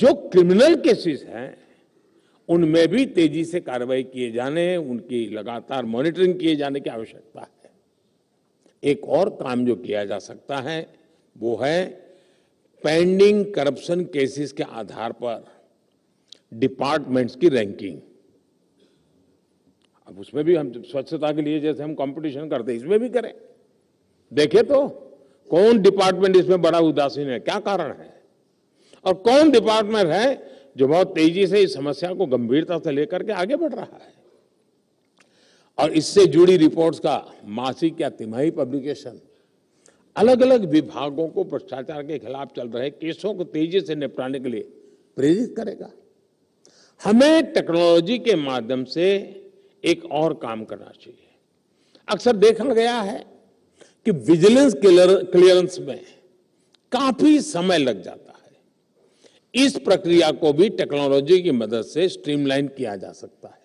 जो criminal cases हैं उनमें भी तेजी से कार्रवाई किए जाने उनकी लगातार मॉनिटरिंग किए जाने की आवश्यकता है एक और काम जो किया जा सकता है वो है पेंडिंग करप्शन केसेस के आधार पर डिपार्टमेंट्स की रैंकिंग अब उसमें भी हम स्वच्छता के लिए जैसे हम कंपटीशन करते इसमें भी करें देखे तो कौन डिपार्टमेंट इसमें बड़ा उदासीन है क्या कारण है और कौन डिपार्टमेंट है जो बहुत तेजी से इस समस्या को गंभीरता से लेकर के आगे बढ़ रहा है और इससे जुड़ी रिपोर्ट्स का मासिक या तिमाही पब्लिकेशन अलग अलग विभागों को भ्रष्टाचार के खिलाफ चल रहे केसों को तेजी से निपटाने के लिए प्रेरित करेगा हमें टेक्नोलॉजी के माध्यम से एक और काम करना चाहिए अक्सर देखा गया है कि विजिलेंस क्लियरेंस में काफी समय लग जाता है इस प्रक्रिया को भी टेक्नोलॉजी की मदद से स्ट्रीमलाइन किया जा सकता है